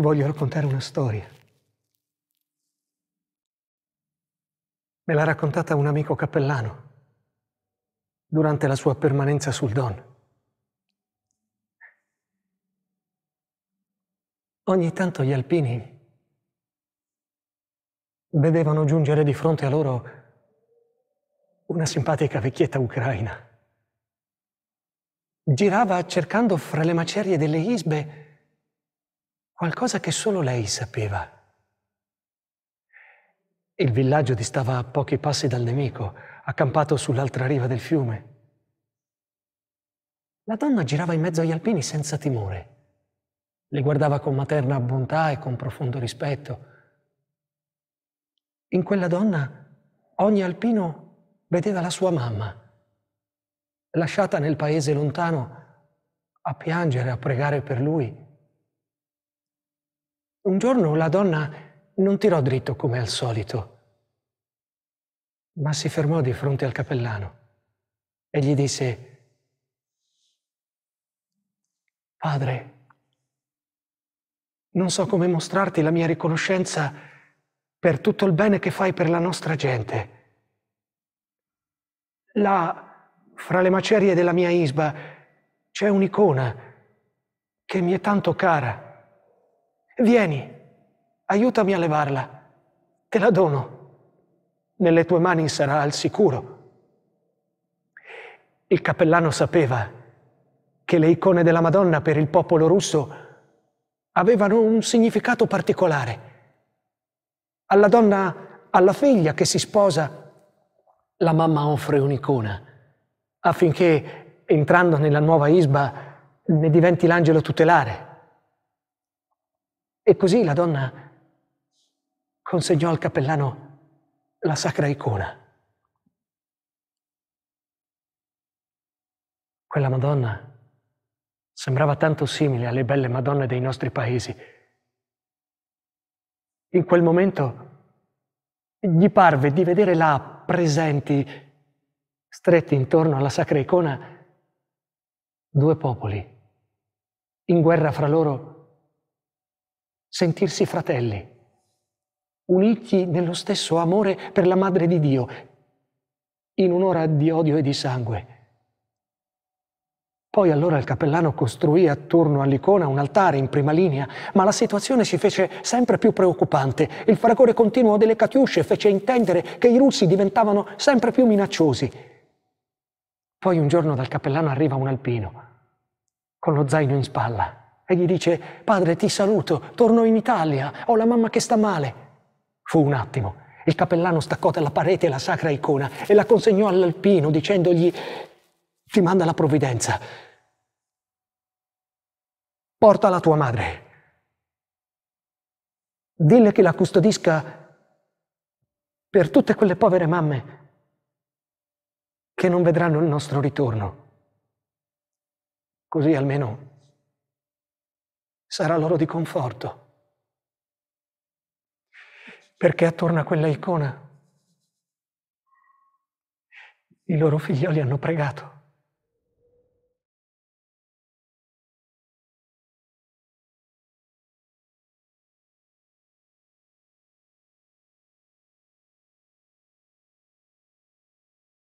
Ti voglio raccontare una storia. Me l'ha raccontata un amico cappellano durante la sua permanenza sul Don. Ogni tanto gli alpini vedevano giungere di fronte a loro una simpatica vecchietta ucraina. Girava cercando fra le macerie delle isbe qualcosa che solo lei sapeva. Il villaggio distava a pochi passi dal nemico, accampato sull'altra riva del fiume. La donna girava in mezzo agli alpini senza timore. Li guardava con materna bontà e con profondo rispetto. In quella donna ogni alpino vedeva la sua mamma, lasciata nel paese lontano a piangere, a pregare per lui un giorno la donna non tirò dritto come al solito, ma si fermò di fronte al cappellano e gli disse, Padre, non so come mostrarti la mia riconoscenza per tutto il bene che fai per la nostra gente. Là, fra le macerie della mia isba, c'è un'icona che mi è tanto cara. Vieni, aiutami a levarla, te la dono, nelle tue mani sarà al sicuro. Il cappellano sapeva che le icone della Madonna per il popolo russo avevano un significato particolare. Alla donna, alla figlia che si sposa, la mamma offre un'icona affinché, entrando nella nuova isba, ne diventi l'angelo tutelare. E così la donna consegnò al cappellano la sacra icona. Quella Madonna sembrava tanto simile alle belle Madonne dei nostri paesi. In quel momento gli parve di vedere là presenti, stretti intorno alla sacra icona, due popoli in guerra fra loro sentirsi fratelli, uniti nello stesso amore per la Madre di Dio, in un'ora di odio e di sangue. Poi allora il cappellano costruì attorno all'icona un altare in prima linea, ma la situazione si fece sempre più preoccupante. Il fragore continuo delle catiusce fece intendere che i russi diventavano sempre più minacciosi. Poi un giorno dal cappellano arriva un alpino, con lo zaino in spalla e gli dice, padre ti saluto, torno in Italia, ho la mamma che sta male. Fu un attimo. Il cappellano staccò dalla parete la sacra icona e la consegnò all'alpino dicendogli, ti manda la provvidenza. Porta la tua madre. Dille che la custodisca per tutte quelle povere mamme che non vedranno il nostro ritorno. Così almeno sarà loro di conforto. Perché attorno a quella icona i loro figlioli hanno pregato.